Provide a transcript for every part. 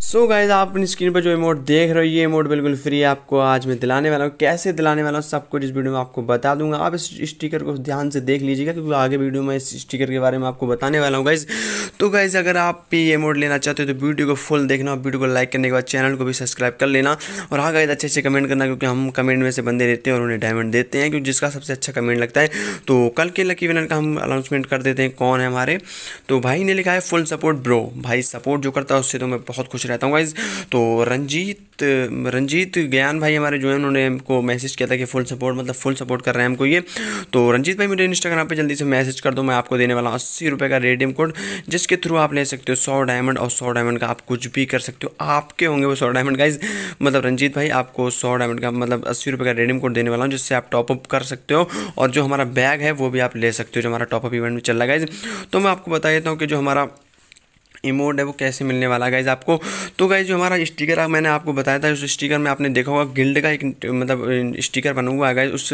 सो so guys आप अपनी screen पर जो इमोट देख रहे हो ये इमोट बिल्कुल फ्री है आपको आज मैं दिलाने वाला हूँ कैसे दिलाने वाला हूँ सब कुछ इस वीडियो में आपको बता दूंगा आप इस स्टिकर को ध्यान से देख लीजिएगा क्योंकि आगे वीडियो में इस स्टिकर के बारे में आपको बताने वाला हूँ गाइज़ तो गाइज़ अगर आप भी ये मोड लेना चाहते हो तो वीडियो को फुल देखना वीडियो को लाइक करने के बाद चैनल को भी सब्सक्राइब कर लेना और हाँ गाइज अच्छे अच्छे कमेंट करना क्योंकि हम कमेंट में से बंदे रहते हैं और उन्हें डायमंड देते हैं क्योंकि जिसका सबसे अच्छा कमेंट लगता है तो कल के लकी विनर का हम अनाउंसमेंट कर देते हैं कौन है हमारे तो भाई ने लिखा है फुल सपोर्ट ब्रो भाई सपोर्ट जो करता है उससे तो मैं बहुत खुश रहता हूँ गाइज़ तो रंजीत रंजीत ज्ञान भाई हमारे जो है उन्होंने हमको मैसेज किया था कि फुल सपोर्ट मतलब फुल सपोर्ट कर रहे हैं हमको ये तो रंजीत भाई मुझे इंस्टाग्राम पर जल्दी से मैसेज कर दो मैं आपको देने वाला हूँ अस्सी रुपये का रेडियम कोड जिस इसके थ्रू आप ले सकते हो सौ डायमंड और सौ डायमंड का आप कुछ भी कर सकते हो आपके होंगे वो सौ डायमंड गाइज मतलब रंजीत भाई आपको सौ डायमंड का मतलब अस्सी रुपये का रेडीम कोड देने वाला हूँ जिससे आप टॉपअप कर सकते हो और जो हमारा बैग है वो भी आप ले सकते हो जो हमारा टॉपअप इवेंट में चल रहा है तो मैं आपको बता देता हूँ कि जो हमारा इमोड है वो कैसे मिलने वाला है गाइज़ आपको तो गाइज़ जो हमारा स्टिकर मैंने आपको बताया था उस स्टिकर में आपने देखा होगा गिल्ड का एक मतलब स्टिकर बना हुआ है गाइज़ उस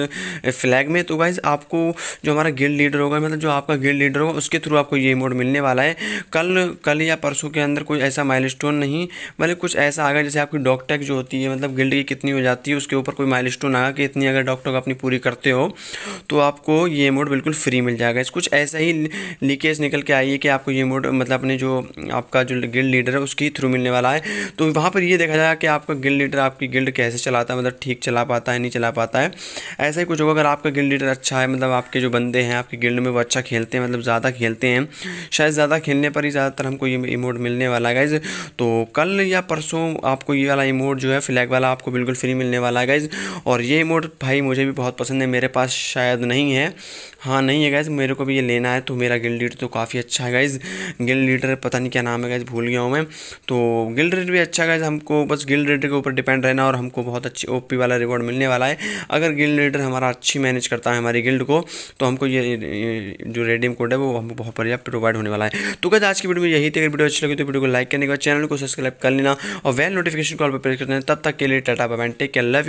फ्लैग में तो गाइज़ आपको जो हमारा गिल्ड लीडर होगा मतलब जो आपका गिल्ड लीडर होगा उसके थ्रू आपको ये इमोड मिलने वाला है कल कल या परसों के अंदर कोई ऐसा माइल नहीं मतलब कुछ ऐसा आ जैसे आपकी डॉक्टर जो होती है मतलब गिल्ड की कितनी हो जाती है उसके ऊपर कोई स्टोन आगा कि इतनी अगर डॉक्टर अपनी पूरी करते हो तो आपको ये इमोड बिल्कुल फ्री मिल जाएगा कुछ ऐसा ही लीकेज निकल के आई है कि आपको ये इमोड मतलब अपने जो आपका जो गिल्ड लीडर है उसके थ्रू मिलने वाला है तो वहाँ पर ये देखा जाएगा कि आपका गिल्ड लीडर आपकी गिल्ड कैसे चलाता है मतलब ठीक चला पाता है नहीं चला पाता है ऐसा ही कुछ होगा अगर आपका गिल्ड लीडर अच्छा है मतलब आपके जो बंदे हैं आपके गिल्ड में वो अच्छा खेलते हैं मतलब ज़्यादा खेलते हैं शायद ज़्यादा खेलने पर ही ज़्यादातर हमको ये इमोट मिलने वाला है गाइज तो कल या परसों आपको ये वाला इमोट जो है फ्लैग वाला आपको बिल्कुल फ्री मिलने वाला है गाइज और ये इमोट भाई मुझे भी बहुत पसंद है मेरे पास शायद नहीं है हाँ नहीं है गाइज मेरे को भी ये लेना है तो मेरा गिल्ड लीडर तो काफ़ी अच्छा है गाइज गिल्ड लीडर पता नहीं क्या नाम है गैस भूल गया हूँ मैं तो गिल्ड रेट भी अच्छा गैस हमको बस गिल्ड रेट के ऊपर डिपेंड रहना और हमको बहुत अच्छी ओपी वाला रिवॉर्ड मिलने वाला है अगर गिल्ड रेटर हमारा अच्छी मैनेज करता है हमारी गिल्ड को तो हमको ये जो रेडियम कोड है वो हमको बहुत बढ़िया प्रोवाइड होने वाला है तो गैस आज की वीडियो में यही थी अगर वीडियो अच्छी लगी तो वीडियो को लाइक करने के बाद चैनल को सब्सक्राइब कर लेना और वेल नोटिफिकेशन कॉल पर प्रेस कर देना तब तक के लिए tata bye take care love